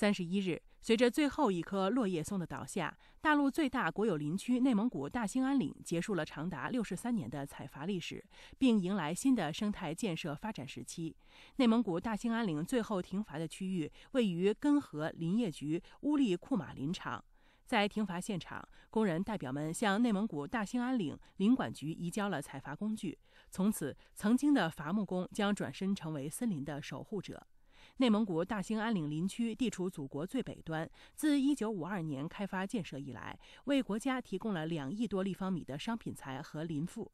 三十一日，随着最后一棵落叶松的倒下，大陆最大国有林区内蒙古大兴安岭结束了长达六十三年的采伐历史，并迎来新的生态建设发展时期。内蒙古大兴安岭最后停伐的区域位于根河林业局乌力库玛林场。在停伐现场，工人代表们向内蒙古大兴安岭林管局移交了采伐工具，从此，曾经的伐木工将转身成为森林的守护者。内蒙古大兴安岭林区地处祖国最北端，自1952年开发建设以来，为国家提供了2亿多立方米的商品材和林副，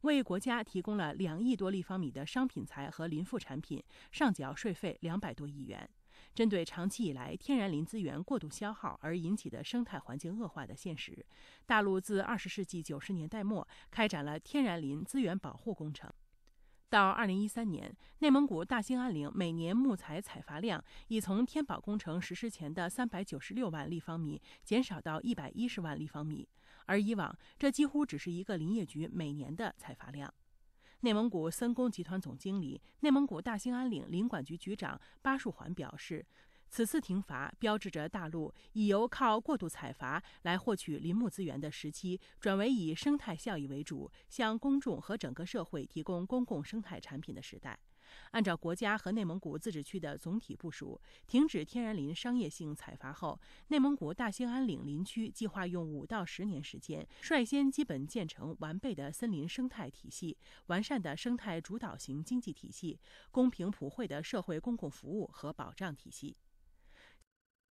为国家提供了2亿多立方米的商品材和林副产品，上缴税费200多亿元。针对长期以来天然林资源过度消耗而引起的生态环境恶化的现实，大陆自20世纪90年代末开展了天然林资源保护工程。到二零一三年，内蒙古大兴安岭每年木材采伐量已从天保工程实施前的三百九十六万立方米减少到一百一十万立方米，而以往这几乎只是一个林业局每年的采伐量。内蒙古森工集团总经理、内蒙古大兴安岭林管局局长巴树环表示。此次停伐标志着大陆已由靠过度采伐来获取林木资源的时期，转为以生态效益为主，向公众和整个社会提供公共生态产品的时代。按照国家和内蒙古自治区的总体部署，停止天然林商业性采伐后，内蒙古大兴安岭林区计划用五到十年时间，率先基本建成完备的森林生态体系、完善的生态主导型经济体系、公平普惠的社会公共服务和保障体系。